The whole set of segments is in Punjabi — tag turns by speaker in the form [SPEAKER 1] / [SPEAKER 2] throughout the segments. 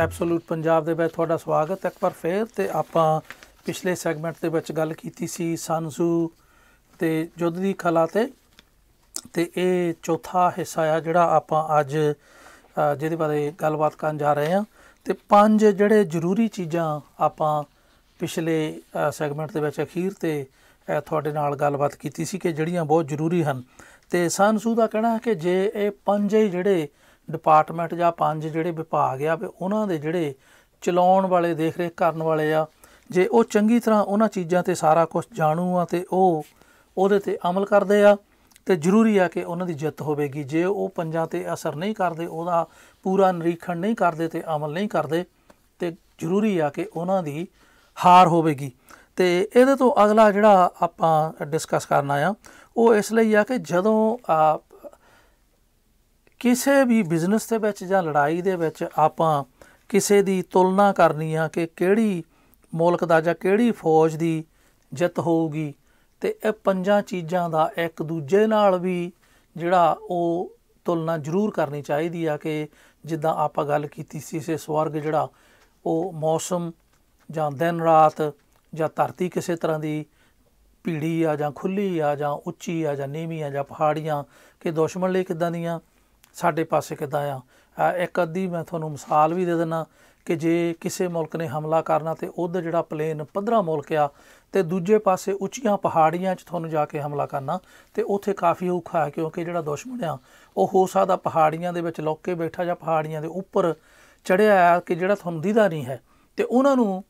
[SPEAKER 1] ਐਬਸੋਲੂਟ ਪੰਜਾਬ ਦੇ ਵਿੱਚ ਤੁਹਾਡਾ ਸਵਾਗਤ ਹੈ ਇੱਕ ਵਾਰ ਫੇਰ ਤੇ ਆਪਾਂ ਪਿਛਲੇ ਸੈਗਮੈਂਟ ਦੇ ਵਿੱਚ ਗੱਲ ਕੀਤੀ ਸੀ ਸਾਨਸੂ ਤੇ ਜੁੱਧ ਦੀ ਕਲਾ ਤੇ ਤੇ ਇਹ ਚੌਥਾ ਹਿੱਸਾ ਆ ਜਿਹੜਾ ਆਪਾਂ ਅੱਜ ਜਿਹਦੇ ਬਾਰੇ ਗੱਲਬਾਤ ਕਰਨ ਜਾ ਰਹੇ ਹਾਂ ਤੇ ਪੰਜ ਜਿਹੜੇ ਜ਼ਰੂਰੀ ਚੀਜ਼ਾਂ ਆਪਾਂ ਪਿਛਲੇ ਸੈਗਮੈਂਟ ਦੇ ਵਿੱਚ ਅਖੀਰ ਤੇ ਤੁਹਾਡੇ ਨਾਲ ਗੱਲਬਾਤ ਕੀਤੀ ਸੀ ਕਿ ਜਿਹੜੀਆਂ ਬਹੁਤ ਜ਼ਰੂਰੀ ਹਨ ਤੇ ਸਾਨਸੂ ਦਾ ਕਹਿਣਾ ਹੈ ਕਿ ਜੇ ਇਹ ਪੰਜ ਜਿਹੜੇ ਡਿਪਾਰਟਮੈਂਟ ਜਾਂ ਪੰਜ ਜਿਹੜੇ ਵਿਭਾਗ ਆ ਵੀ ਉਹਨਾਂ ਦੇ ਜਿਹੜੇ ਚਲਾਉਣ ਵਾਲੇ ਦੇਖ ਕਰਨ ਵਾਲੇ ਆ ਜੇ ਉਹ ਚੰਗੀ ਤਰ੍ਹਾਂ ਉਹਨਾਂ ਚੀਜ਼ਾਂ ਤੇ ਸਾਰਾ ਕੁਝ ਜਾਣੂ ਆ ਤੇ ਉਹ ਉਹਦੇ ਤੇ ਅਮਲ ਕਰਦੇ ਆ ਤੇ ਜ਼ਰੂਰੀ ਆ ਕਿ ਉਹਨਾਂ ਦੀ ਜਿੱਤ ਹੋਵੇਗੀ ਜੇ ਉਹ ਪੰਜਾਂ ਤੇ ਅਸਰ ਨਹੀਂ ਕਰਦੇ ਉਹਦਾ ਪੂਰਾ ਨਿਰੀਖਣ ਨਹੀਂ ਕਰਦੇ ਤੇ ਅਮਲ ਨਹੀਂ ਕਰਦੇ ਤੇ ਜ਼ਰੂਰੀ ਆ ਕਿ ਉਹਨਾਂ ਦੀ ਹਾਰ ਹੋਵੇਗੀ ਤੇ ਇਹਦੇ ਤੋਂ ਅਗਲਾ ਜਿਹੜਾ ਆਪਾਂ ਡਿਸਕਸ ਕਰਨਾ ਆ ਉਹ ਇਸ ਲਈ ਆ ਕਿ ਜਦੋਂ ਕਿਸੇ ਵੀ ਬਿਜ਼ਨਸ ਦੇ ਵਿੱਚ ਜਾਂ ਲੜਾਈ ਦੇ ਵਿੱਚ ਆਪਾਂ ਕਿਸੇ ਦੀ ਤੁਲਨਾ ਕਰਨੀ ਆ ਕਿ ਕਿਹੜੀ ਮੌਲਕ ਦਾ ਜਾਂ ਕਿਹੜੀ ਫੌਜ ਦੀ ਜਿੱਤ ਹੋਊਗੀ ਤੇ ਇਹ ਪੰਜਾਂ ਚੀਜ਼ਾਂ ਦਾ ਇੱਕ ਦੂਜੇ ਨਾਲ ਵੀ ਜਿਹੜਾ ਉਹ ਤੁਲਨਾ ਜ਼ਰੂਰ ਕਰਨੀ ਚਾਹੀਦੀ ਆ ਕਿ ਜਿੱਦਾਂ ਆਪਾਂ ਗੱਲ ਕੀਤੀ ਸੀ ਸੇ ਸਵਰਗ ਜਿਹੜਾ ਉਹ ਮੌਸਮ ਜਾਂ ਦਿਨ ਰਾਤ ਜਾਂ ਧਰਤੀ ਕਿਸੇ ਤਰ੍ਹਾਂ ਦੀ ਪੀੜੀ ਆ ਜਾਂ ਖੁੱਲੀ ਆ ਜਾਂ ਉੱਚੀ ਆ ਜਾਂ ਨੀਵੀਂ ਆ ਜਾਂ ਪਹਾੜੀਆਂ ਕਿ ਦੁਸ਼ਮਣ ਲਈ ਕਿਦਾਂ ਦੀਆਂ ਸਾਡੇ ਪਾਸੇ ਕਿਦਾਂ ਆ ਇੱਕ ਅੱਧੀ ਮੈਂ ਤੁਹਾਨੂੰ ਮਿਸਾਲ ਵੀ ਦੇ ਦਿੰਨਾ ਕਿ ਜੇ ਕਿਸੇ ਮੁਲਕ ਨੇ ਹਮਲਾ ਕਰਨਾ ਤੇ ਉਧਰ ਜਿਹੜਾ ਪਲੇਨ 15 ਮੁਲਕ ਆ ਤੇ ਦੂਜੇ ਪਾਸੇ ਉੱਚੀਆਂ ਪਹਾੜੀਆਂ 'ਚ ਤੁਹਾਨੂੰ ਜਾ ਕੇ ਹਮਲਾ ਕਰਨਾ ਤੇ ਉੱਥੇ ਕਾਫੀ ਔਖਾ ਹੈ ਕਿਉਂਕਿ ਜਿਹੜਾ ਦੁਸ਼ਮਣ ਆ ਉਹ ਹੋ ਸਕਦਾ ਪਹਾੜੀਆਂ ਦੇ ਵਿੱਚ ਲੁੱਕ ਕੇ ਬੈਠਾ ਜਾਂ ਪਹਾੜੀਆਂ ਦੇ ਉੱਪਰ ਚੜਿਆ ਆ ਕਿ ਜਿਹੜਾ ਤੁਹਾਨੂੰ ਦੀਦਾ ਨਹੀਂ ਹੈ ਤੇ ਉਹਨਾਂ ਨੂੰ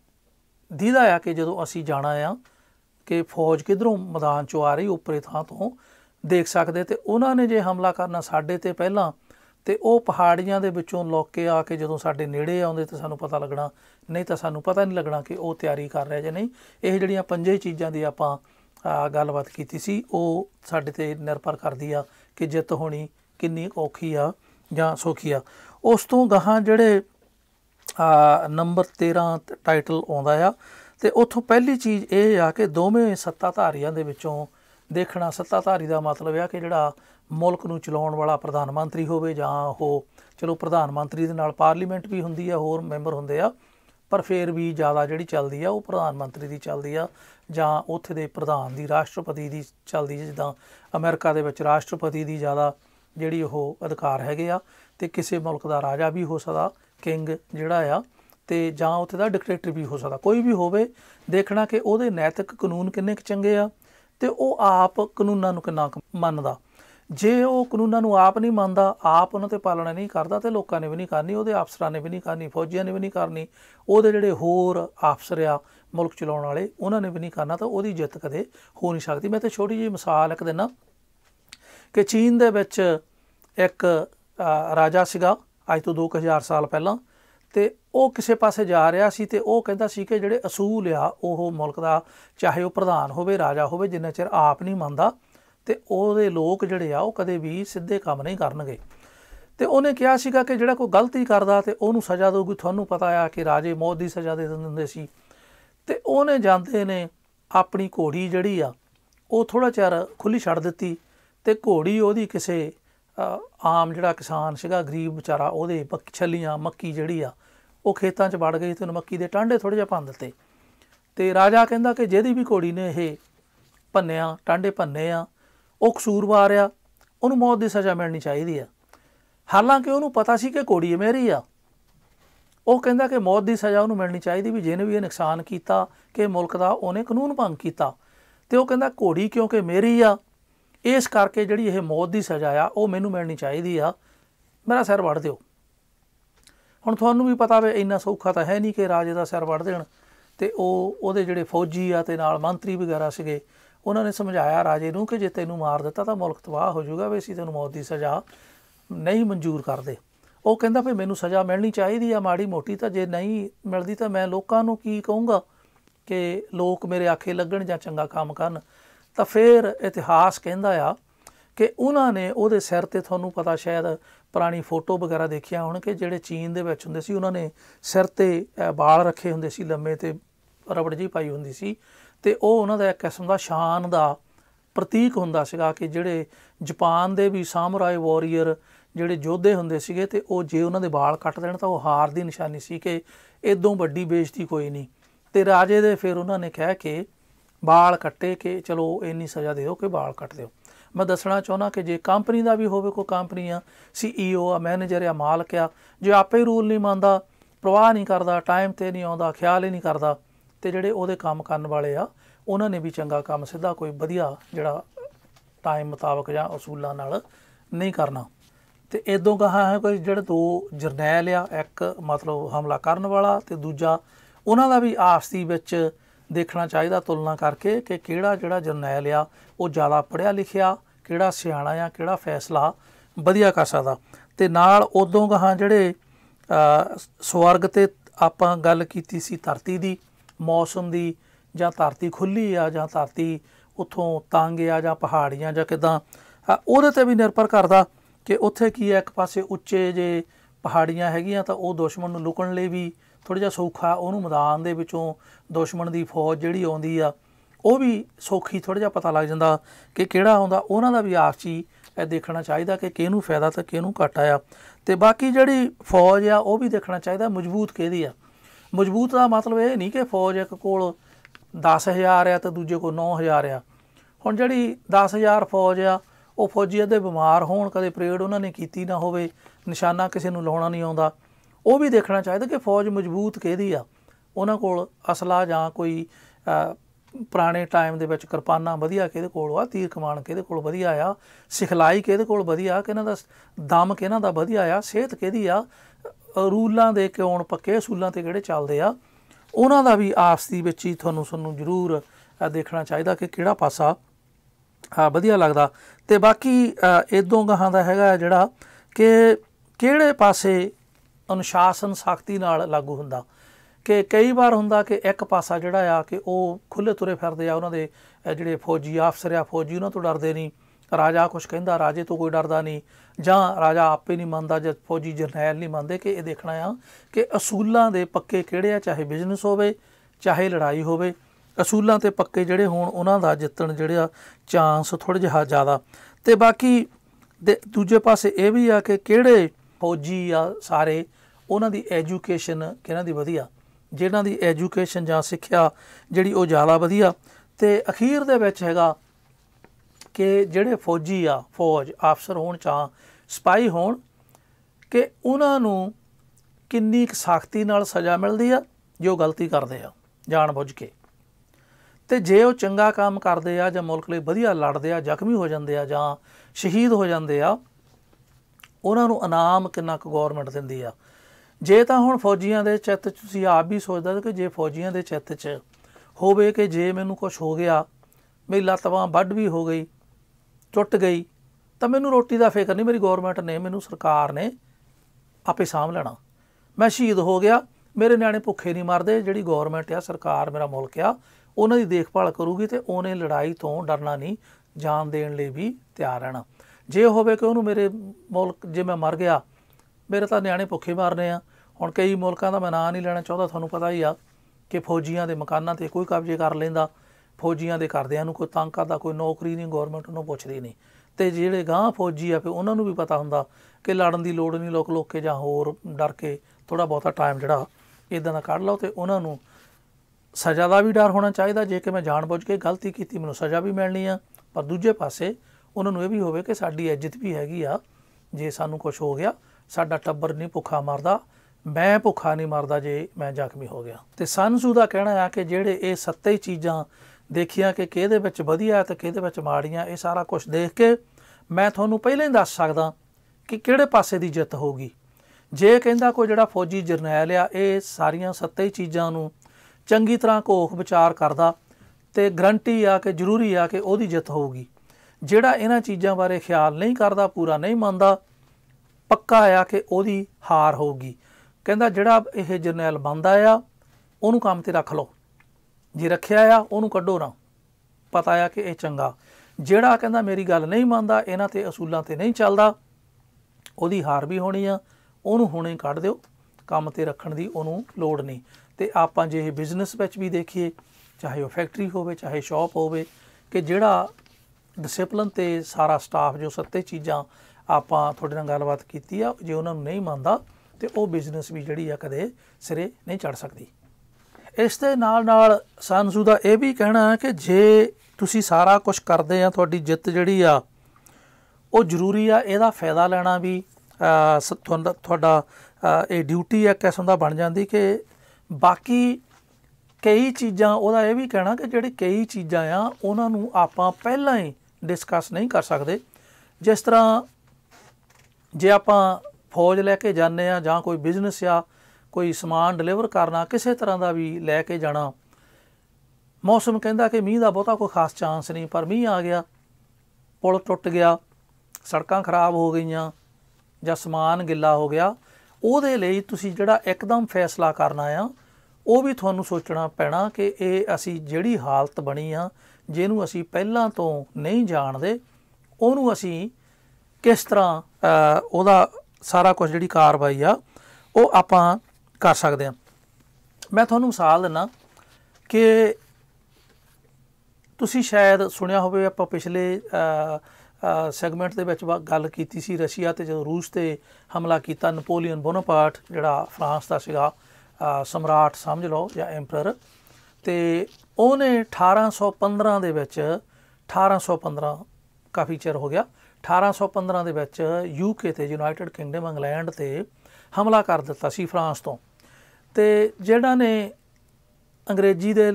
[SPEAKER 1] ਦੀਦਾ ਆ ਕਿ ਜਦੋਂ ਅਸੀਂ ਜਾਣਾ ਆ ਕਿ ਫੌਜ ਕਿਧਰੋਂ ਮੈਦਾਨ ਚੋਂ ਆ ਰਹੀ ਉੱਪਰੇ ਥਾਂ ਤੋਂ ਦੇਖ ਸਕਦੇ ਤੇ ਉਹਨਾਂ ਨੇ ਜੇ ਹਮਲਾ ਕਰਨਾ ਸਾਡੇ ਤੇ ਪਹਿਲਾਂ ਤੇ ਉਹ ਪਹਾੜੀਆਂ ਦੇ ਵਿੱਚੋਂ ਲੋਕੇ ਕੇ ਆ ਕੇ ਜਦੋਂ ਸਾਡੇ ਨੇੜੇ ਆਉਂਦੇ ਤੇ ਸਾਨੂੰ ਪਤਾ ਲੱਗਣਾ ਨਹੀਂ ਤਾਂ ਸਾਨੂੰ ਪਤਾ ਨਹੀਂ ਲੱਗਣਾ ਕਿ ਉਹ ਤਿਆਰੀ ਕਰ ਰਿਹਾ ਜਾਂ ਨਹੀਂ ਇਹ ਜਿਹੜੀਆਂ ਪੰਜੇ ਚੀਜ਼ਾਂ ਦੀ ਆਪਾਂ ਗੱਲਬਾਤ ਕੀਤੀ ਸੀ ਉਹ ਸਾਡੇ ਤੇ ਨਿਰਭਰ ਕਰਦੀ ਆ ਕਿ ਜਿੱਤ ਹੋਣੀ ਕਿੰਨੀ ਔਖੀ ਆ ਜਾਂ ਸੌਖੀ ਆ ਉਸ ਤੋਂ ਗਾਹਾਂ ਜਿਹੜੇ ਨੰਬਰ 13 ਟਾਈਟਲ ਆਉਂਦਾ ਆ ਤੇ ਉਥੋਂ ਪਹਿਲੀ ਚੀਜ਼ ਇਹ ਆ ਕਿ ਦੋਵੇਂ ਸੱਤਾਧਾਰੀਆਂ ਦੇ ਵਿੱਚੋਂ ਦੇਖਣਾ ਸੱਤਾਧਾਰੀ ਦਾ ਮਤਲਬ ਹੈ ਕਿ ਜਿਹੜਾ ਮੁਲਕ ਨੂੰ ਚਲਾਉਣ ਵਾਲਾ ਪ੍ਰਧਾਨ ਮੰਤਰੀ ਹੋਵੇ ਜਾਂ ਉਹ ਚਲੋ ਪ੍ਰਧਾਨ ਮੰਤਰੀ ਦੇ ਨਾਲ ਪਾਰਲੀਮੈਂਟ ਵੀ ਹੁੰਦੀ ਹੈ ਹੋਰ ਮੈਂਬਰ ਹੁੰਦੇ ਆ ਪਰ ਫਿਰ ਵੀ ਜ਼ਿਆਦਾ ਜਿਹੜੀ ਚੱਲਦੀ ਆ ਉਹ ਪ੍ਰਧਾਨ ਮੰਤਰੀ ਦੀ ਚੱਲਦੀ ਆ ਜਾਂ ਉੱਥੇ ਦੇ ਪ੍ਰਧਾਨ ਦੀ ਰਾਸ਼ਟਰਪਤੀ ਦੀ ਚੱਲਦੀ ਜਿੱਦਾਂ ਅਮਰੀਕਾ ਦੇ ਵਿੱਚ ਰਾਸ਼ਟਰਪਤੀ ਦੀ ਜ਼ਿਆਦਾ ਜਿਹੜੀ ਉਹ ਅਧਿਕਾਰ ਹੈਗੇ ਆ ਤੇ ਕਿਸੇ ਮੁਲਕ ਦਾ ਰਾਜਾ ਵੀ ਹੋ ਸਕਦਾ ਕਿੰਗ ਜਿਹੜਾ ਆ ਤੇ ਜਾਂ ਉੱਥੇ ਦਾ ਡਿਕਟੇਟਰ ਵੀ ਹੋ ਸਕਦਾ ਕੋਈ ਵੀ ਹੋਵੇ ਦੇਖਣਾ ਕਿ ਉਹਦੇ ਨੈਤਿਕ ਕਾਨੂੰਨ ਕਿੰਨੇ ਕੁ ਚੰਗੇ ਆ ਤੇ ਉਹ ਆਪ ਕਾਨੂੰਨਾਂ ਨੂੰ ਕਿੰਨਾ ਮੰਨਦਾ ਜੇ ਉਹ ਕਾਨੂੰਨਾਂ ਨੂੰ ਆਪ ਨਹੀਂ ਮੰਨਦਾ ਆਪ ਉਹਨਾਂ ਤੇ ਪਾਲਣਾ ਨਹੀਂ ਕਰਦਾ ਤੇ ਲੋਕਾਂ ਨੇ ਵੀ ਨਹੀਂ ਕਰਨੀ ਉਹਦੇ ਅਫਸਰਾਂ ਨੇ ਵੀ ਨਹੀਂ ਕਰਨੀ ਫੌਜੀਆਂ ਨੇ ਵੀ ਨਹੀਂ ਕਰਨੀ ਉਹਦੇ ਜਿਹੜੇ ਹੋਰ ਅਫਸਰ ਆ ਮੁਲਕ ਚਲਾਉਣ ਵਾਲੇ ਉਹਨਾਂ ਨੇ ਵੀ ਨਹੀਂ ਕਰਨਾ ਤਾਂ ਉਹਦੀ ਜਿੱਤ ਕਦੇ ਹੋ ਨਹੀਂ ਸਕਦੀ ਮੈਂ ਤੇ ਛੋਟੀ ਜਿਹੀ ਮਿਸਾਲ ਇੱਕ ਦਿਨਾਂ ਕਿ ਚੀਨ ਦੇ ਵਿੱਚ ਇੱਕ ਰਾਜਾ ਸੀਗਾ ਅੱਜ ਤੋਂ 2000 ਸਾਲ ਪਹਿਲਾਂ ਤੇ ਉਹ ਕਿਸੇ ਪਾਸੇ ਜਾ ਰਿਹਾ ਸੀ ਤੇ ਉਹ ਕਹਿੰਦਾ ਸੀ ਕਿ ਜਿਹੜੇ ਅਸੂਲ ਆ ਉਹ ਮੁਲਕ ਦਾ ਚਾਹੇ ਉਹ ਪ੍ਰਧਾਨ ਹੋਵੇ ਰਾਜਾ ਹੋਵੇ ਜਿੰਨਾ ਚਿਰ ਆਪ ਨਹੀਂ ਮੰਨਦਾ ਤੇ ਉਹਦੇ ਲੋਕ ਜਿਹੜੇ ਆ ਉਹ ਕਦੇ ਵੀ ਸਿੱਧੇ ਕੰਮ ਨਹੀਂ ਕਰਨਗੇ ਤੇ ਉਹਨੇ ਕਿਹਾ ਸੀਗਾ ਕਿ ਜਿਹੜਾ ਕੋਈ ਗਲਤੀ ਕਰਦਾ ਤੇ ਉਹਨੂੰ ਸਜ਼ਾ ਦੋਗੀ ਤੁਹਾਨੂੰ ਪਤਾ ਆ ਕਿ ਰਾਜੇ ਮੌਤ ਦੀ ਸਜ਼ਾ ਦੇ ਦਿੰਦੇ ਸੀ ਤੇ ਉਹਨੇ ਜਾਂਦੇ ਨੇ ਆਪਣੀ ਘੋੜੀ ਜਿਹੜੀ ਆ ਉਹ ਥੋੜਾ ਚਿਰ ਖੁੱਲੀ ਛੱਡ ਦਿੱਤੀ ਤੇ ਘੋੜੀ ਉਹਦੀ ਕਿਸੇ ਆਮ ਜਿਹੜਾ ਕਿਸਾਨ ਸੀਗਾ ਗਰੀਬ ਵਿਚਾਰਾ ਉਹਦੇ ਛੱਲੀਆਂ ਮੱਕੀ ਜਿਹੜੀ ਆ ਉਹ ਖੇਤਾਂ 'ਚ ਵੜ ਗਈ ਤੇ ਉਹਨੂੰ ਮੱਕੀ ਦੇ ਟਾਂਡੇ ਥੋੜੇ ਜਿਹਾ ਪੰਨ ਦਿੱਤੇ ਤੇ ਰਾਜਾ ਕਹਿੰਦਾ ਕਿ ਜਿਹਦੀ ਵੀ ਘੋੜੀ ਨੇ ਇਹ ਪੰਨਿਆਂ ਟਾਂਡੇ ਪੰਨੇ ਆ ਉਹ ਕਸੂਰਵਾਰ ਆ ਉਹਨੂੰ ਮੌਤ ਦੀ ਸਜ਼ਾ ਮਿਲਣੀ ਚਾਹੀਦੀ ਆ ਹਾਲਾਂਕਿ ਉਹਨੂੰ ਪਤਾ ਸੀ ਕਿ ਘੋੜੀ ਮੇਰੀ ਆ ਉਹ ਕਹਿੰਦਾ ਕਿ ਮੌਤ ਦੀ ਸਜ਼ਾ ਉਹਨੂੰ ਮਿਲਣੀ ਚਾਹੀਦੀ ਵੀ ਜਿਹਨੇ ਵੀ ਇਹ ਨੁਕਸਾਨ ਕੀਤਾ ਕਿ ਮੁਲਕ ਦਾ ਉਹਨੇ ਕਾਨੂੰਨ ਭੰਗ ਕੀਤਾ ਤੇ ਉਹ ਕਹਿੰਦਾ ਘੋੜੀ ਕਿਉਂਕਿ ਮੇਰੀ ਆ ਇਸ ਕਰਕੇ ਜਿਹੜੀ ਇਹ ਮੌਤ ਦੀ ਸਜ਼ਾ ਆ ਉਹ ਮੈਨੂੰ ਮਿਲਣੀ ਚਾਹੀਦੀ ਆ ਮੇਰਾ ਸਿਰ ਵੜ ਦਿਓ ਹੁਣ ਤੁਹਾਨੂੰ ਵੀ ਪਤਾ ਵੇ ਇੰਨਾ ਸੌਖਾ ਤਾਂ ਹੈ ਨਹੀਂ ਕਿ ਰਾਜੇ ਦਾ ਸਿਰ ਵੱਢ ਦੇਣ ਤੇ ਉਹ ਉਹਦੇ ਜਿਹੜੇ ਫੌਜੀ ਆ ਤੇ ਨਾਲ ਮੰਤਰੀ ਵਗੈਰਾ ਸੀਗੇ ਉਹਨਾਂ ਨੇ ਸਮਝਾਇਆ ਰਾਜੇ ਨੂੰ ਕਿ ਜੇ ਤੈਨੂੰ ਮਾਰ ਦਿੱਤਾ ਤਾਂ ਮੁਲਕ ਤਬਾਹ ਹੋ ਜਾਊਗਾ ਵੇ ਅਸੀਂ ਤੈਨੂੰ ਮੌਤ ਦੀ ਸਜ਼ਾ ਨਹੀਂ ਮਨਜ਼ੂਰ ਕਰਦੇ ਉਹ ਕਹਿੰਦਾ ਫੇ ਮੈਨੂੰ ਸਜ਼ਾ ਮਿਲਣੀ ਚਾਹੀਦੀ ਆ ਮਾੜੀ ਮੋਟੀ ਤਾਂ ਜੇ ਨਹੀਂ ਮਿਲਦੀ ਤਾਂ ਮੈਂ ਲੋਕਾਂ ਨੂੰ ਕੀ ਕਹੂੰਗਾ ਕਿ ਲੋਕ ਮੇਰੇ ਆਖੇ ਲੱਗਣ ਜਾਂ ਚੰਗਾ ਕੰਮ ਕਰਨ ਤਾਂ ਫੇਰ ਇਤਿਹਾਸ ਕਹਿੰਦਾ ਆ ਕਿ ਉਹਨਾਂ ਨੇ ਉਹਦੇ ਸਿਰ ਤੇ ਤੁਹਾਨੂੰ ਪਤਾ ਸ਼ਾਇਦ ਪੁਰਾਣੀ ਫੋਟੋ ਵਗੈਰਾ ਦੇਖਿਆ ਹੋਣ ਕਿ ਜਿਹੜੇ ਚੀਨ ਦੇ ਵਿੱਚ ਹੁੰਦੇ ਸੀ ਉਹਨਾਂ ਨੇ ਸਿਰ ਤੇ ਵਾਲ ਰੱਖੇ ਹੁੰਦੇ ਸੀ ਲੰਮੇ ਤੇ ਰਬੜ ਜੀ ਪਾਈ ਹੁੰਦੀ ਸੀ ਤੇ ਉਹ ਉਹਨਾਂ ਦਾ ਇੱਕ ਕਿਸਮ ਦਾ ਸ਼ਾਨ ਦਾ ਪ੍ਰਤੀਕ ਹੁੰਦਾ ਸੀਗਾ ਕਿ ਜਿਹੜੇ ਜਾਪਾਨ ਦੇ ਵੀ ਸਾਮੁਰਾਈ ਵਾਰੀਅਰ ਜਿਹੜੇ ਯੋਧੇ ਹੁੰਦੇ ਸੀਗੇ ਤੇ ਉਹ ਜੇ ਉਹਨਾਂ ਦੇ ਵਾਲ ਕੱਟ ਦੇਣ ਤਾਂ ਉਹ ਹਾਰ ਦੀ ਨਿਸ਼ਾਨੀ ਸੀ ਕਿ ਇਦੋਂ ਵੱਡੀ ਬੇਇੱਜ਼ਤੀ ਕੋਈ ਨਹੀਂ ਤੇ ਰਾਜੇ ਦੇ ਫਿਰ ਉਹਨਾਂ ਨੇ ਕਹਿ ਕੇ ਵਾਲ ਕੱਟੇ ਕਿ ਚਲੋ ਇੰਨੀ ਸਜ਼ਾ ਦਿਓ ਕਿ ਵਾਲ ਕੱਟ ਦਿਓ ਮੈਂ ਦੱਸਣਾ ਚਾਹੁੰਦਾ ਕਿ ਜੇ ਕੰਪਨੀ ਦਾ ਵੀ ਹੋਵੇ ਕੋਈ ਕੰਪਨੀ ਆ ਸੀਈਓ e ਆ ਮੈਨੇਜਰ ਆ ਮਾਲਕ ਆ ਜੇ ਆਪੇ ਰੂਲ ਨਹੀਂ ਮੰਨਦਾ ਪ੍ਰਵਾਹ ਨਹੀਂ ਕਰਦਾ ਟਾਈਮ ਤੇ ਨਹੀਂ ਆਉਂਦਾ ਖਿਆਲ ਹੀ ਨਹੀਂ ਕਰਦਾ ਤੇ ਜਿਹੜੇ ਉਹਦੇ ਕੰਮ ਕਰਨ ਵਾਲੇ ਆ ਉਹਨਾਂ ਨੇ ਵੀ ਚੰਗਾ ਕੰਮ ਸਿੱਧਾ ਕੋਈ ਵਧੀਆ ਜਿਹੜਾ ਟਾਈਮ ਮੁਤਾਬਕ ਜਾਂ ਉਸੂਲਾਂ ਨਾਲ ਨਹੀਂ ਕਰਨਾ ਤੇ ਇਦੋਂ ਕਹਾ ਹੈ ਕੋਈ ਜਿਹੜੇ ਦੋ ਜਰਨੈਲ ਆ ਇੱਕ ਮਤਲਬ ਹਮਲਾ ਕਰਨ ਵਾਲਾ ਤੇ ਦੂਜਾ ਉਹਨਾਂ ਦਾ ਵੀ ਆਸਤੀ ਵਿੱਚ ਦੇਖਣਾ ਚਾਹੀਦਾ ਤੁਲਨਾ ਕਰਕੇ ਕਿ ਕਿਹੜਾ ਜਿਹੜਾ ਜਰਨੈਲ ਆ ਉਹ ਜ਼ਿਆਦਾ ਪੜਿਆ ਲਿਖਿਆ ਕਿਹੜਾ ਸਿਆਣਾ ਆ ਕਿਹੜਾ ਫੈਸਲਾ ਵਧੀਆ ਕਰ ਸਕਦਾ ਤੇ ਨਾਲ ਉਦੋਂ ਗਾਂ ਜਿਹੜੇ ਸਵਰਗ ਤੇ ਆਪਾਂ ਗੱਲ ਕੀਤੀ ਸੀ ਧਰਤੀ ਦੀ ਮੌਸਮ ਦੀ ਜਾਂ ਧਰਤੀ ਖੁੱਲੀ ਆ ਜਾਂ ਧਰਤੀ ਉਥੋਂ ਤੰਗ ਆ ਜਾਂ ਪਹਾੜੀਆਂ ਜਾਂ ਕਿਦਾਂ ਉਹਦੇ ਤੇ ਵੀ ਨਿਰਭਰ ਕਰਦਾ ਕਿ ਉੱਥੇ ਕੀ ਹੈ ਇੱਕ ਪਾਸੇ ਉੱਚੇ ਜੇ ਪਹਾੜੀਆਂ ਹੈਗੀਆਂ ਤਾਂ ਉਹ ਦੁਸ਼ਮਣ ਨੂੰ ਲੁਕਣ ਲਈ ਵੀ ਥੋੜਾ ਜਿਹਾ ਸੌਖਾ ਉਹਨੂੰ ਮੈਦਾਨ ਦੇ ਵਿੱਚੋਂ ਦੁਸ਼ਮਣ ਦੀ ਫੌਜ ਜਿਹੜੀ ਆਉਂਦੀ ਆ ਉਹ ਵੀ ਸੌਖੀ ਥੋੜਾ ਜਿਹਾ ਪਤਾ ਲੱਗ ਜਾਂਦਾ ਕਿ ਕਿਹੜਾ ਆਉਂਦਾ ਉਹਨਾਂ ਦਾ ਵੀ ਆਪਸੀ ਇਹ ਦੇਖਣਾ ਚਾਹੀਦਾ ਕਿ ਕਿਹਨੂੰ ਫਾਇਦਾ ਤੇ ਕਿਹਨੂੰ ਘਾਟਾ ਆ ਤੇ ਬਾਕੀ ਜਿਹੜੀ ਫੌਜ ਆ ਉਹ ਵੀ ਦੇਖਣਾ ਚਾਹੀਦਾ ਮਜ਼ਬੂਤ ਕਿਹਦੀ ਆ ਮਜ਼ਬੂਤ ਦਾ ਮਤਲਬ ਇਹ ਨਹੀਂ ਕਿ ਫੌਜ ਇੱਕ ਕੋਲ 10000 ਆ ਤੇ ਦੂਜੇ ਕੋਲ 9000 ਆ ਹੁਣ ਜਿਹੜੀ 10000 ਫੌਜ ਆ ਉਹ ਫੌਜੀ ਦੇ ਬਿਮਾਰ ਹੋਣ ਕਦੇ ਪ੍ਰੇਡ ਉਹਨਾਂ ਨੇ ਕੀਤੀ ਨਾ ਹੋਵੇ ਨਿਸ਼ਾਨਾ ਕਿਸੇ ਨੂੰ ਲਾਉਣਾ ਨਹੀਂ ਆਉਂਦਾ ਉਹ ਵੀ ਦੇਖਣਾ ਚਾਹੀਦਾ ਕਿ ਫੌਜ ਮਜ਼ਬੂਤ ਕਿਹਦੀ ਆ ਉਹਨਾਂ ਕੋਲ ਅਸਲਾ ਜਾਂ ਕੋਈ ਪੁਰਾਣੇ ਟਾਈਮ ਦੇ ਵਿੱਚ ਕਿਰਪਾਨਾਂ ਵਧੀਆ ਕਿਹਦੇ ਕੋਲ ਆ ਤੀਰ ਕਮਾਨ ਕਿਹਦੇ ਕੋਲ ਵਧੀਆ ਆ ਸਿਖਲਾਈ ਕਿਹਦੇ ਕੋਲ ਵਧੀਆ ਕਿ ਇਹਨਾਂ ਦਾ ਦਮ ਕਿਹਨਾਂ ਦਾ ਵਧੀਆ ਆ ਸਿਹਤ ਕਿਹਦੀ ਆ ਰੂਲਾਂ ਦੇ ਕਿਉਂ ਪੱਕੇ ਸੂਲਾਂ ਤੇ ਕਿਹੜੇ ਚੱਲਦੇ ਆ ਉਹਨਾਂ ਦਾ ਵੀ ਆਪਸੀ ਵਿੱਚ ਹੀ ਤੁਹਾਨੂੰ ਸਾਨੂੰ ਜ਼ਰੂਰ ਦੇਖਣਾ ਚਾਹੀਦਾ ਕਿ ਕਿਹੜਾ ਪਾਸਾ ਵਧੀਆ ਲੱਗਦਾ ਤੇ ਬਾਕੀ ਇਦੋਂ ਗਾਹਾਂ ਦਾ ਹੈਗਾ ਜਿਹੜਾ ਕਿ ਕਿਹੜੇ ਪਾਸੇ ਅਨੁਸ਼ਾਸਨ ਸਖਤੀ ਨਾਲ ਲਾਗੂ ਹੁੰਦਾ ਕਿ ਕਈ ਵਾਰ ਹੁੰਦਾ ਕਿ ਇੱਕ ਪਾਸਾ ਜਿਹੜਾ ਆ ਕਿ ਉਹ ਖੁੱਲੇ ਤੁਰੇ ਫਿਰਦੇ ਆ ਉਹਨਾਂ ਦੇ ਜਿਹੜੇ ਫੌਜੀ ਅਫਸਰ ਆ ਫੌਜੀ ਉਹਨਾਂ ਤੋਂ ਡਰਦੇ ਨਹੀਂ ਰਾਜਾ ਕੁਝ ਕਹਿੰਦਾ ਰਾਜੇ ਤੋਂ ਕੋਈ ਡਰਦਾ ਨਹੀਂ ਜਾਂ ਰਾਜਾ ਆਪੇ ਨਹੀਂ ਮੰਨਦਾ ਜਾਂ ਫੌਜੀ ਜਰਨੈਲ ਨਹੀਂ ਮੰਨਦੇ ਕਿ ਇਹ ਦੇਖਣਾ ਆ ਕਿ ਅਸੂਲਾਂ ਦੇ ਪੱਕੇ ਕਿਹੜੇ ਆ ਚਾਹੇ ਬਿਜ਼ਨਸ ਹੋਵੇ ਚਾਹੇ ਲੜਾਈ ਹੋਵੇ ਅਸੂਲਾਂ ਤੇ ਪੱਕੇ ਜਿਹੜੇ ਹੋਣ ਉਹਨਾਂ ਦਾ ਜਿੱਤਣ ਜਿਹੜਾ ਚਾਂਸ ਥੋੜਾ ਜਿਹਾ ਜ਼ਿਆਦਾ ਤੇ ਬਾਕੀ ਦੂਜੇ ਪਾਸੇ ਇਹ ਵੀ ਆ ਕਿ ਕਿਹੜੇ ਫੌਜੀ ਆ ਸਾਰੇ ਉਹਨਾਂ ਦੀ ਐਜੂਕੇਸ਼ਨ ਕਿਹਨਾਂ ਦੀ ਵਧੀਆ ਜਿਹਨਾਂ ਦੀ ਐਜੂਕੇਸ਼ਨ ਜਾਂ ਸਿੱਖਿਆ ਜਿਹੜੀ ਉਹ ਜ਼ਿਆਦਾ ਵਧੀਆ ਤੇ ਅਖੀਰ ਦੇ ਵਿੱਚ ਹੈਗਾ ਕਿ ਜਿਹੜੇ ਫੌਜੀ ਆ ਫੌਜ ਅਫਸਰ ਹੋਣ ਚਾਹ ਸਪਾਈ ਹੋਣ ਕਿ ਉਹਨਾਂ ਨੂੰ ਕਿੰਨੀ ਕੁ ਸਖਤੀ ਨਾਲ ਸਜ਼ਾ ਮਿਲਦੀ ਆ ਜੋ ਗਲਤੀ ਕਰਦੇ ਆ ਜਾਣ ਬੁੱਝ ਕੇ ਤੇ ਜੇ ਉਹ ਚੰਗਾ ਕੰਮ ਕਰਦੇ ਆ ਜਾਂ ਮੁਲਕ ਲਈ ਵਧੀਆ ਲੜਦੇ ਆ ਜ਼ਖਮੀ ਹੋ ਜਾਂਦੇ ਆ ਜਾਂ ਸ਼ਹੀਦ ਹੋ ਜਾਂਦੇ ਆ ਉਹਨਾਂ ਨੂੰ ਇਨਾਮ ਕਿੰਨਾ ਕੁ ਗਵਰਨਮੈਂਟ ਦਿੰਦੀ ਆ ਜੇ ਤਾਂ ਹੁਣ ਫੌਜੀਆਂ ਦੇ ਚਿੱਤ ਚ ਤੁਸੀਂ ਆਪ ਵੀ ਸੋਚਦਾ ਕਿ ਜੇ ਫੌਜੀਆਂ ਦੇ ਚਿੱਤ ਚ ਹੋਵੇ ਕਿ ਜੇ ਮੈਨੂੰ ਕੁਝ ਹੋ ਗਿਆ ਮੇਰੀ ਲੱਤ ਵੱਢ ਵੀ ਹੋ ਗਈ ਟੁੱਟ ਗਈ ਤਾਂ ਮੈਨੂੰ ਰੋਟੀ ਦਾ ਫਿਕਰ ਨਹੀਂ ਮੇਰੀ ਗਵਰਨਮੈਂਟ ਨੇ ਮੈਨੂੰ ਸਰਕਾਰ ਨੇ ਆਪੇ ਸਾਂਭ ਲੈਣਾ ਮੈਂ ਸ਼ਹੀਦ ਹੋ ਗਿਆ ਮੇਰੇ ਨਿਆਣੇ ਭੁੱਖੇ ਨਹੀਂ ਮਰਦੇ ਜਿਹੜੀ ਗਵਰਨਮੈਂਟ ਆ ਸਰਕਾਰ ਮੇਰਾ ਮੁਲਕ ਆ ਉਹਨਾਂ ਦੀ ਦੇਖਭਾਲ ਕਰੂਗੀ ਤੇ ਉਹਨੇ ਲੜਾਈ ਤੋਂ ਡਰਨਾ ਨਹੀਂ ਜਾਨ ਦੇਣ ਲਈ ਵੀ ਤਿਆਰ ਰਹਿਣਾ ਜੇ ਹੋਵੇ ਕਿ ਉਹਨੂੰ ਮੇਰੇ ਮੁਲਕ ਜੇ ਮੈਂ ਮਰ ਗਿਆ ਮੇਰੇ ਤਾਂ ਨਿਆਣੇ ਭੁੱਖੇ ਮਾਰਨੇ ਆ ਹੁਣ ਕਈ ਮੁਲਕਾਂ ਦਾ ਮੈਂ ਨਾਂ ਨਹੀਂ ਲੈਣਾ ਚਾਹੁੰਦਾ ਤੁਹਾਨੂੰ ਪਤਾ ਹੀ ਆ ਕਿ ਫੌਜੀਆਂ ਦੇ ਮਕਾਨਾਂ ਤੇ ਕੋਈ ਕਬਜ਼ੇ ਕਰ ਲੈਂਦਾ ਫੌਜੀਆਂ ਦੇ ਕਰਦਿਆਂ ਨੂੰ ਕੋਈ ਤੰਗ ਕਰਦਾ ਕੋਈ ਨੌਕਰੀ ਨਹੀਂ ਗਵਰਨਮੈਂਟ ਉਹਨੂੰ ਪੁੱਛਦੀ ਨਹੀਂ ਤੇ ਜਿਹੜੇ ਗਾਂ ਫੌਜੀ ਆ ਫਿਰ ਉਹਨਾਂ ਨੂੰ ਵੀ ਪਤਾ ਹੁੰਦਾ ਕਿ ਲੜਨ ਦੀ ਲੋੜ ਨਹੀਂ ਲੋਕ ਲੋਕ ਕੇ ਜਾਂ ਹੋਰ ਡਰ ਕੇ ਥੋੜਾ ਬਹੁਤਾ ਟਾਈਮ ਜਿਹੜਾ ਇਦਾਂ ਦਾ ਕੱਢ ਲਓ ਤੇ ਉਹਨਾਂ ਨੂੰ ਸਜ਼ਾ ਦਾ ਵੀ ਡਰ ਹੋਣਾ ਚਾਹੀਦਾ ਜੇ ਕਿ ਮੈਂ ਜਾਣਬੁੱਝ ਕੇ ਗਲਤੀ ਕੀਤੀ ਮੈਨੂੰ ਸਜ਼ਾ ਵੀ ਮਿਲਣੀ ਆ ਪਰ ਦੂਜੇ ਪਾਸੇ ਉਹਨਾਂ ਨੂੰ ਇਹ ਵੀ ਹੋਵੇ ਕਿ ਸਾਡੀ ਇੱਜ਼ਤ ਵੀ ਹੈਗੀ ਆ ਜੇ ਸਾਨੂੰ ਕੁਝ ਹੋ ਗਿਆ ਸਾਡਾ ਟੱਬਰ ਨਹੀਂ ਭੁੱਖਾ ਮਰਦਾ ਮੈਂ ਭੁੱਖਾ ਨਹੀਂ ਮਰਦਾ ਜੇ ਮੈਂ ਜ਼ਖਮੀ ਹੋ ਗਿਆ ਤੇ ਸੰਜ਼ੂ ਦਾ ਕਹਿਣਾ ਆ ਕਿ ਜਿਹੜੇ ਇਹ ਸੱਤੇ ਚੀਜ਼ਾਂ ਦੇਖੀਆਂ ਕਿ ਕਿਹਦੇ ਵਿੱਚ ਵਧੀਆ ਤੇ ਕਿਹਦੇ ਵਿੱਚ ਮਾੜੀਆਂ ਇਹ ਸਾਰਾ ਕੁਝ ਦੇਖ ਕੇ ਮੈਂ ਤੁਹਾਨੂੰ ਪਹਿਲਾਂ ਹੀ ਦੱਸ ਸਕਦਾ ਕਿ ਕਿਹੜੇ ਪਾਸੇ ਦੀ ਜਿੱਤ ਹੋਗੀ ਜੇ ਕਹਿੰਦਾ ਕੋਈ ਜਿਹੜਾ ਫੌਜੀ ਜਰਨੈਲ ਆ ਇਹ ਸਾਰੀਆਂ ਸੱਤੇ ਚੀਜ਼ਾਂ ਨੂੰ ਚੰਗੀ ਤਰ੍ਹਾਂ ਕੋਖ ਵਿਚਾਰ ਕਰਦਾ ਤੇ ਗਰੰਟੀ ਆ ਕਿ ਜ਼ਰੂਰੀ ਆ ਕਿ ਉਹਦੀ ਜਿੱਤ ਹੋਊਗੀ ਜਿਹੜਾ ਇਹਨਾਂ ਚੀਜ਼ਾਂ ਬਾਰੇ ਖਿਆਲ ਨਹੀਂ ਕਰਦਾ ਪੂਰਾ ਨਹੀਂ ਮੰਨਦਾ ਪੱਕਾ ਆ ਕਿ ਉਹਦੀ ਹਾਰ ਹੋਊਗੀ ਕਹਿੰਦਾ ਜਿਹੜਾ ਇਹ ਜਰਨੈਲ ਬੰਦਾ ਆ ਉਹਨੂੰ ਕੰਮ ਤੇ ਰੱਖ ਲਓ ਜੇ ਰੱਖਿਆ ਆ ਉਹਨੂੰ ਕੱਢੋ ਨਾ ਪਤਾ ਆ ਕਿ ਇਹ ਚੰਗਾ ਜਿਹੜਾ ਕਹਿੰਦਾ ਮੇਰੀ ਗੱਲ ਨਹੀਂ ਮੰਨਦਾ ਇਹਨਾਂ ਤੇ ਅਸੂਲਾਂ ਤੇ ਨਹੀਂ ਚੱਲਦਾ ਉਹਦੀ ਹਾਰ ਵੀ ਹੋਣੀ ਆ ਉਹਨੂੰ ਹੁਣੇ ਕੱਢ ਦਿਓ ਕੰਮ ਤੇ ਰੱਖਣ ਦੀ ਉਹਨੂੰ ਲੋੜ ਨਹੀਂ ਤੇ ਆਪਾਂ ਜੇ ਇਹ ਬਿਜ਼ਨਸ ਵਿੱਚ ਵੀ ਦੇਖੀਏ ਚਾਹੇ ਉਹ ਫੈਕਟਰੀ ਹੋਵੇ ਚਾਹੇ ਸ਼ਾਪ ਹੋਵੇ ਕਿ ਜਿਹੜਾ ਡਿਸਪਲਿਨ ਤੇ ਸਾਰਾ ਸਟਾਫ ਜੋ ਸੱਤੇ ਚੀਜ਼ਾਂ ਆਪਾਂ ਤੁਹਾਡੇ ਨਾਲ ਗੱਲਬਾਤ ਕੀਤੀ ਆ ਜੇ ਉਹਨਾਂ ਨੂੰ ਨਹੀਂ ਮੰਨਦਾ ਤੇ ਉਹ ਬਿਜ਼ਨਸ ਵੀ ਜਿਹੜੀ ਆ ਕਦੇ ਸਿਰੇ ਨਹੀਂ ਚੜ ਸਕਦੀ ਇਸ ਦੇ ਨਾਲ ਨਾਲ ਸਾਨਸੂ ਦਾ ਇਹ ਵੀ ਕਹਿਣਾ ਹੈ ਕਿ ਜੇ ਤੁਸੀਂ ਸਾਰਾ ਕੁਝ ਕਰਦੇ ਆ ਤੁਹਾਡੀ ਜਿੱਤ ਜਿਹੜੀ ਆ ਉਹ ਜ਼ਰੂਰੀ ਆ ਇਹਦਾ ਫਾਇਦਾ ਲੈਣਾ ਵੀ ਤੁਹਾਡਾ ਇਹ ਡਿਊਟੀ ਆ ਕਿਸਮ ਦਾ ਬਣ ਜਾਂਦੀ ਕਿ ਬਾਕੀ ਕਈ ਚੀਜ਼ਾਂ ਉਹਦਾ ਇਹ ਵੀ ਕਹਿਣਾ ਕਿ ਜਿਹੜੇ ਕਈ ਚੀਜ਼ਾਂ ਆ ਉਹਨਾਂ ਨੂੰ ਆਪਾਂ ਪਹਿਲਾਂ ਹੀ ਡਿਸਕਸ ਨਹੀਂ ਕਰ ਸਕਦੇ ਜਿਸ ਤਰ੍ਹਾਂ ਜੇ ਆਪਾਂ ਫੌਜ ਲੈ ਕੇ ਜਾਂਦੇ ਆ ਜਾਂ ਕੋਈ ਬਿਜ਼ਨਸ ਆ ਕੋਈ ਸਮਾਨ ਡਿਲੀਵਰ ਕਰਨਾ ਕਿਸੇ ਤਰ੍ਹਾਂ ਦਾ ਵੀ ਲੈ ਕੇ ਜਾਣਾ ਮੌਸਮ ਕਹਿੰਦਾ ਕਿ ਮੀਂਹ ਦਾ ਬਹੁਤਾ ਕੋਈ ਖਾਸ ਚਾਂਸ ਨਹੀਂ ਪਰ ਮੀਂਹ ਆ ਗਿਆ ਪੁਲ ਟੁੱਟ ਗਿਆ ਸੜਕਾਂ ਖਰਾਬ ਹੋ ਗਈਆਂ ਜਾਂ ਸਮਾਨ ਗਿੱਲਾ ਹੋ ਗਿਆ ਉਹਦੇ ਲਈ ਤੁਸੀਂ ਜਿਹੜਾ ਇੱਕਦਮ ਫੈਸਲਾ ਕਰਨਾ ਆ ਉਹ ਵੀ ਤੁਹਾਨੂੰ ਸੋਚਣਾ ਪੈਣਾ ਕਿ ਇਹ ਅਸੀਂ ਜਿਹੜੀ ਹਾਲਤ ਬਣੀ ਆ ਜਿਹਨੂੰ ਅਸੀਂ ਪਹਿਲਾਂ ਤੋਂ ਨਹੀਂ ਜਾਣਦੇ ਉਹਨੂੰ ਅਸੀਂ ਕਿਸ ਤਰ੍ਹਾਂ ਉਹਦਾ ਸਾਰਾ ਕੁਝ ਜਿਹੜੀ ਕਾਰਵਾਈ ਆ ਉਹ ਆਪਾਂ ਕਰ ਸਕਦੇ ਆ ਮੈਂ ਤੁਹਾਨੂੰ ਮਿਸਾਲ ਦਿੰਨਾ ਕਿ ਤੁਸੀਂ ਸ਼ਾਇਦ ਸੁਣਿਆ ਹੋਵੇ ਆਪਾਂ ਪਿਛਲੇ ਸੈਗਮੈਂਟ ਦੇ ਵਿੱਚ ਗੱਲ ਕੀਤੀ ਸੀ ਰਸ਼ੀਆ ਤੇ ਜਦੋਂ ਰੂਸ ਤੇ ਹਮਲਾ ਕੀਤਾ ਨਪੋਲੀਅਨ ਬੋਨਾਪਾਰਟ ਜਿਹੜਾ ਫਰਾਂਸ ਦਾ ਸੀਗਾ ਸਮਰਾਟ ਸਮਝ ਲਓ ਜਾਂ ਐਮਪਰਰ ਤੇ ਉਹਨੇ 1815 ਦੇ ਵਿੱਚ 1815 ਕਾਫੀ ਚਿਰ ਹੋ ਗਿਆ 1815 ਦੇ ਵਿੱਚ ਯੂਕੇ ਤੇ ਯੂਨਾਈਟਿਡ ਕਿੰਗਡਮ ਇੰਗਲੈਂਡ ਤੇ ਹਮਲਾ ਕਰ ਦਿੱਤਾ ਸੀ ਫਰਾਂਸ ਤੋਂ ਤੇ ਜਿਹੜਾ ਨੇ ਅੰਗਰੇਜ਼ੀ ਦੇ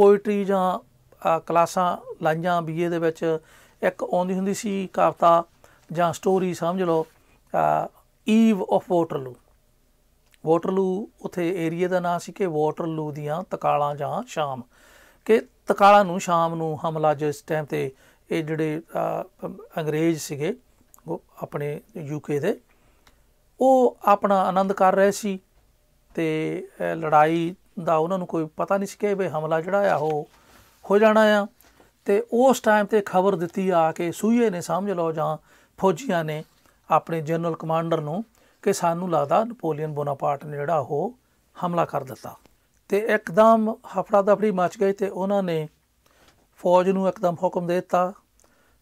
[SPEAKER 1] ਪੋਇਟਰੀ ਜਾਂ ਕਲਾਸਾਂ ਲਾਈਆਂ ਬੀਏ ਦੇ ਵਿੱਚ ਇੱਕ ਆਉਂਦੀ ਹੁੰਦੀ ਸੀ ਕਵਤਾ ਜਾਂ ਸਟੋਰੀ ਸਮਝ ਲਓ ਈਵ ਆਫ ਵਾਟਰਲੂ ਵਾਟਰਲੂ ਉਥੇ ਏਰੀਆ ਦਾ ਨਾਂ ਸੀ ਕਿ ਵਾਟਰਲੂ ਦੀਆਂ ਤਕਾਲਾਂ ਜਾਂ ਸ਼ਾਮ ਕਿ ਤਕਾਲਾਂ ਨੂੰ ਸ਼ਾਮ ਨੂੰ ਹਮਲਾ ਜਿਸ ਟਾਈਮ ਤੇ ਇਹ ਜਿਹੜੇ ਅੰਗਰੇਜ਼ ਸੀਗੇ ਉਹ ਆਪਣੇ ਯੂਕੇ ਦੇ ਉਹ ਆਪਣਾ ਆਨੰਦ ਕਰ ਰਹੇ ਸੀ ਤੇ ਲੜਾਈ ਦਾ ਉਹਨਾਂ ਨੂੰ ਕੋਈ ਪਤਾ ਨਹੀਂ ਸੀ ਕਿ ਇਹ ਹਮਲਾ ਜਿਹੜਾ ਆ ਉਹ ਹੋ ਜਾਣਾ ਆ ਤੇ ਉਸ ਟਾਈਮ ਤੇ ਖਬਰ ਦਿੱਤੀ ਆ ਕੇ ਸੂਏ ਨੇ ਸਮਝ ਲਓ ਜਾਂ ਫੌਜੀਆਂ ਨੇ ਆਪਣੇ ਜਨਰਲ ਕਮਾਂਡਰ ਨੂੰ ਕਿ ਸਾਨੂੰ ਲੱਗਦਾ ਨਪੋਲੀਅਨ ਬੋਨਾਪਾਰਟ ਨੇ ਜਿਹੜਾ ਉਹ ਹਮਲਾ ਕਰ ਦਿੱਤਾ ਤੇ ਇੱਕਦਮ ਹਫੜਾ ਦਫੜੀ ਮਚ ਗਈ ਤੇ ਉਹਨਾਂ ਨੇ ਫੌਜ ਨੂੰ ਇੱਕਦਮ ਹੁਕਮ ਦੇ ਦਿੱਤਾ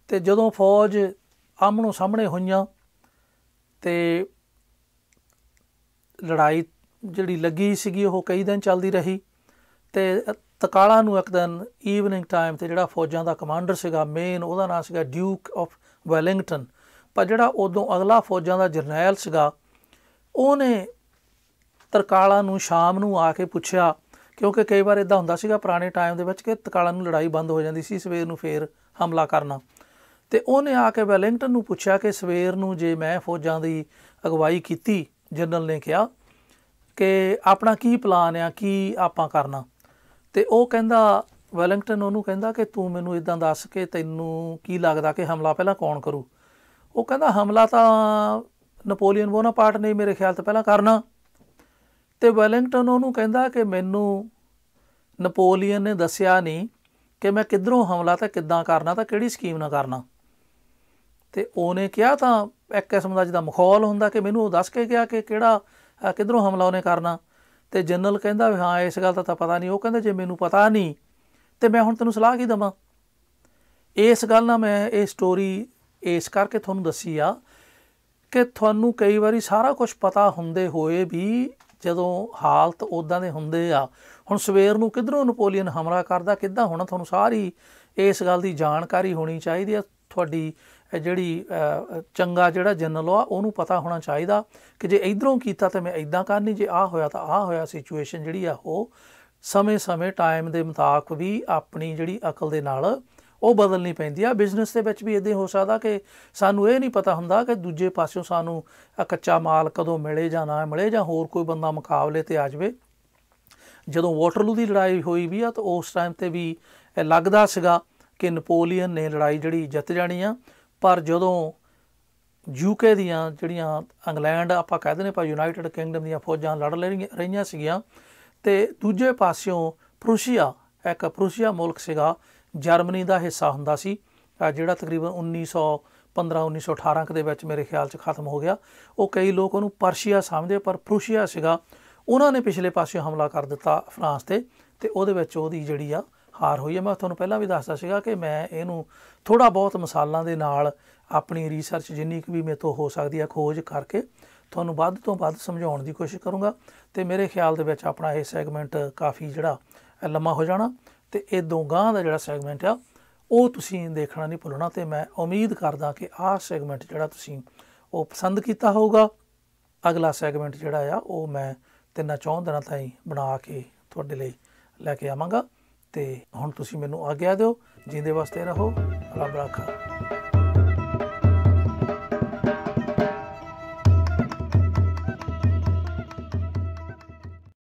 [SPEAKER 1] ਤੇ ਜਦੋਂ ਫੌਜ ਆਮਣੋ ਸਾਹਮਣੇ ਹੋਈਆਂ ਤੇ ਲੜਾਈ ਜਿਹੜੀ ਲੱਗੀ ਸੀਗੀ ਉਹ ਕਈ ਦਿਨ ਚੱਲਦੀ ਰਹੀ ਤੇ ਤਕਾਲਾ ਨੂੰ ਇੱਕ ਦਿਨ ਈਵਨਿੰਗ ਟਾਈਮ ਤੇ ਜਿਹੜਾ ਫੌਜਾਂ ਦਾ ਕਮਾਂਡਰ ਸੀਗਾ ਮੇਨ ਉਹਦਾ ਨਾਮ ਸੀਗਾ ਡਿਊਕ ਆਫ ਵੈਲਿੰਗਟਨ ਪਰ ਜਿਹੜਾ ਉਦੋਂ ਅਗਲਾ ਫੌਜਾਂ ਦਾ ਜਰਨੈਲ ਸੀਗਾ ਉਹਨੇ ਤਰਕਾਲਾ ਨੂੰ ਸ਼ਾਮ ਨੂੰ ਆ ਕੇ ਪੁੱਛਿਆ ਕਿਉਂਕਿ ਕਈ ਵਾਰ ਇਦਾਂ ਹੁੰਦਾ ਸੀਗਾ ਪੁਰਾਣੇ ਟਾਈਮ ਦੇ ਵਿੱਚ ਕਿ ਤਰਕਾਲਾ ਨੂੰ ਲੜਾਈ ਬੰਦ ਹੋ ਜਾਂਦੀ ਸੀ ਸਵੇਰ ਨੂੰ ਫੇਰ ਹਮਲਾ ਕਰਨਾ ਤੇ ਉਹਨੇ ਆ ਕੇ ਵੈਲਿੰਗਟਨ ਨੂੰ ਪੁੱਛਿਆ ਕਿ ਸਵੇਰ ਨੂੰ ਜੇ ਮੈਂ ਫੌਜਾਂ ਦੀ ਅਗਵਾਈ ਕੀਤੀ ਜਨਰਲ ਨੇ ਕਿਹਾ ਕਿ ਆਪਣਾ ਕੀ ਪਲਾਨ ਆ ਕੀ ਆਪਾਂ ਕਰਨਾ ਤੇ ਉਹ ਕਹਿੰਦਾ ਵੈਲਿੰਗਟਨ ਉਹਨੂੰ ਕਹਿੰਦਾ ਕਿ ਤੂੰ ਮੈਨੂੰ ਇਦਾਂ ਦੱਸ ਕੇ ਤੈਨੂੰ ਕੀ ਲੱਗਦਾ ਕਿ ਹਮਲਾ ਪਹਿਲਾਂ ਕੌਣ ਕਰੂ ਉਹ ਕਹਿੰਦਾ ਹਮਲਾ ਤਾਂ ਨਪੋਲੀਅਨ ਬੋਨਾਪਾਰਟ ਨੇ ਮੇਰੇ ਖਿਆਲ ਤੋਂ ਪਹਿਲਾਂ ਕਰਨਾ ਤੇ ਵੈਲਿੰਗਟਨ ਉਹਨੂੰ ਕਹਿੰਦਾ ਕਿ ਮੈਨੂੰ ਨਪੋਲੀਅਨ ਨੇ ਦੱਸਿਆ ਨਹੀਂ ਕਿ ਮੈਂ ਕਿੱਧਰੋਂ ਹਮਲਾ ਤਾਂ ਕਿੱਦਾਂ ਕਰਨਾ ਤਾਂ ਕਿਹੜੀ ਸਕੀਮ ਨਾਲ ਕਰਨਾ ਤੇ ਉਹਨੇ ਕਿਹਾ ਤਾਂ ਇੱਕ ਕਿਸਮ ਦਾ ਜਿਹਦਾ ਮਖੌਲ ਹੁੰਦਾ ਕਿ ਮੈਨੂੰ ਉਹ ਦੱਸ ਕੇ ਗਿਆ ਕਿ ਕਿਹੜਾ ਕਿਧਰੋਂ ਹਮਲਾ ਉਹਨੇ ਕਰਨਾ ਤੇ ਜਨਰਲ ਕਹਿੰਦਾ ਵੀ ਹਾਂ ਇਸ ਗੱਲ ਦਾ ਤਾਂ ਪਤਾ ਨਹੀਂ ਉਹ ਕਹਿੰਦਾ ਜੇ ਮੈਨੂੰ ਪਤਾ ਨਹੀਂ ਤੇ ਮੈਂ ਹੁਣ ਤੈਨੂੰ ਸਲਾਹ ਕੀ ਦਵਾਂ ਇਸ ਗੱਲ ਨਾਲ ਮੈਂ ਇਹ ਸਟੋਰੀ ਇਸ ਕਰਕੇ ਤੁਹਾਨੂੰ ਦੱਸੀ ਆ ਕਿ ਤੁਹਾਨੂੰ ਕਈ ਵਾਰੀ ਸਾਰਾ ਕੁਝ ਪਤਾ ਹੁੰਦੇ ਹੋਏ ਵੀ ਜਦੋਂ ਹਾਲਤ ਉਦਾਂ ਦੇ ਹੁੰਦੇ ਆ ਹੁਣ ਸਵੇਰ ਨੂੰ ਕਿਧਰੋਂ ਨਪੋਲੀਅਨ ਹਮਲਾ ਕਰਦਾ ਕਿੱਦਾਂ ਹੋਣਾ ਤੁਹਾਨੂੰ ਸਾਰੀ ਇਸ ਗੱਲ ਦੀ ਜਾਣਕਾਰੀ ਹੋਣੀ ਚਾਹੀਦੀ ਆ ਤੁਹਾਡੀ ਜਿਹੜੀ ਚੰਗਾ ਜਿਹੜਾ ਜਨਰਲ ਆ ਉਹਨੂੰ ਪਤਾ ਹੋਣਾ ਚਾਹੀਦਾ ਕਿ ਜੇ ਇਧਰੋਂ ਕੀਤਾ ਤਾਂ ਮੈਂ ਇਦਾਂ ਕਰਨੀ ਜੇ ਆ ਹੋਇਆ ਤਾਂ ਆ ਹੋਇਆ ਸਿਚੁਏਸ਼ਨ ਜਿਹੜੀ ਆ ਉਹ ਸਮੇਂ-ਸਮੇਂ ਟਾਈਮ ਦੇ ਮੁਤਾਬਕ ਵੀ ਆਪਣੀ ਜਿਹੜੀ ਅਕਲ ਦੇ ਨਾਲ ਉਹ ਬਦਲਣੀ ਪੈਂਦੀ ਆ ਬਿਜ਼ਨਸ ਦੇ ਵਿੱਚ ਵੀ ਇਦਾਂ ਹੋ ਸਕਦਾ ਕਿ ਸਾਨੂੰ ਇਹ ਨਹੀਂ ਪਤਾ ਹੁੰਦਾ ਕਿ ਦੂਜੇ ਪਾਸਿਓਂ ਸਾਨੂੰ ਕੱਚਾ ਮਾਲ ਕਦੋਂ ਮਿਲੇ ਜਾਂ ਨਾ ਮਿਲੇ ਜਾਂ ਹੋਰ ਕੋਈ ਬੰਦਾ ਮੁਕਾਬਲੇ ਤੇ ਆ ਜਾਵੇ ਜਦੋਂ ਵਾਟਰਲੂ ਦੀ ਲੜਾਈ ਹੋਈ ਵੀ ਆ ਤਾਂ ਉਸ ਟਾਈਮ ਤੇ ਵੀ ਲੱਗਦਾ ਸੀਗਾ ਕਿ ਨਪੋਲੀਅਨ ਨੇ ਲੜਾਈ ਜਿਹੜੀ ਜਿੱਤ ਜਾਣੀ ਆ ਪਰ ਜਦੋਂ ਯੂਕੇ ਦੀਆਂ ਜਿਹੜੀਆਂ ਇੰਗਲੈਂਡ ਆਪਾਂ ਕਹਿੰਦੇ ਨੇ ਪਰ ਯੂਨਾਈਟਿਡ ਕਿੰਗਡਮ ਦੀਆਂ ਫੌਜਾਂ ਲੜ ਰਹੀਆਂ ਸੀਗੀਆਂ ਤੇ ਦੂਜੇ ਪਾਸਿਓਂ ਪ੍ਰੂਸ਼ੀਆ ਇੱਕ ਪ੍ਰੂਸ਼ੀਆ ਮੁਲਕ ਸੀਗਾ ਜਰਮਨੀ ਦਾ ਹਿੱਸਾ ਹੁੰਦਾ ਸੀ ਜਿਹੜਾ ਤਕਰੀਬਨ 1915 1918 ਦੇ ਵਿੱਚ ਮੇਰੇ ਖਿਆਲ 'ਚ ਖਤਮ ਹੋ ਗਿਆ ਉਹ ਕਈ ਲੋਕ ਉਹਨੂੰ ਪਰਸ਼ੀਆ ਸਮਝਦੇ ਪਰ ਪ੍ਰੂਸ਼ੀਆ ਸੀਗਾ ਉਹਨਾਂ ਨੇ ਪਿਛਲੇ ਪਾਸਿਓਂ ਹਮਲਾ ਕਰ ਦਿੱਤਾ ਫਰਾਂਸ ਤੇ ਤੇ ਉਹਦੇ ਵਿੱਚ ਉਹਦੀ ਜਿਹੜੀ ਆ ਹਾਰ ਹੋਈ ਹੈ ਮੈਂ ਤੁਹਾਨੂੰ ਪਹਿਲਾਂ ਵੀ ਦੱਸਦਾ ਸੀਗਾ ਕਿ ਮੈਂ ਇਹਨੂੰ ਥੋੜਾ ਬਹੁਤ ਮਸਾਲਾਂ ਦੇ ਨਾਲ ਆਪਣੀ ਰਿਸਰਚ ਜਿੰਨੀ ਕੁ ਵੀ ਮੇਰੇ ਤੋਂ ਹੋ ਸਕਦੀ ਹੈ ਖੋਜ ਕਰਕੇ ਤੁਹਾਨੂੰ ਵੱਧ ਤੋਂ ਵੱਧ ਸਮਝਾਉਣ ਦੀ ਕੋਸ਼ਿਸ਼ ਕਰੂੰਗਾ ਤੇ ਮੇਰੇ ਖਿਆਲ ਦੇ ਵਿੱਚ ਆਪਣਾ ਇਹ ਸੈਗਮੈਂਟ ਕਾਫੀ ਜਿਹੜਾ ਲੰਮਾ ਹੋ ਜਾਣਾ ਤੇ ਇਹ ਦੋਗਾਂ ਦਾ ਜਿਹੜਾ ਸੈਗਮੈਂਟ ਆ ਉਹ ਤੁਸੀਂ ਦੇਖਣਾ ਨਹੀਂ ਭੁੱਲਣਾ ਤੇ ਮੈਂ ਉਮੀਦ ਕਰਦਾ ਕਿ ਆਹ ਸੈਗਮੈਂਟ ਜਿਹੜਾ ਤੁਸੀਂ ਉਹ ਪਸੰਦ ਕੀਤਾ ਹੋਊਗਾ ਅਗਲਾ ਸੈਗਮੈਂਟ ਜਿਹੜਾ ਆ ਉਹ ਮੈਂ ਤਿੰਨਾਂ ਚੌਂ ਦਿਨਾਂ ਤਾਈਂ ਬਣਾ ਕੇ ਤੁਹਾਡੇ ਲਈ ਲੈ ਕੇ ਆਵਾਂਗਾ ਤੇ ਹੁਣ ਤੁਸੀਂ ਮੈਨੂੰ ਆਗਿਆ ਦਿਓ ਜਿੰਦੇ ਵਾਸਤੇ ਰਹੋ ਰੱਬ ਰਾਖਾ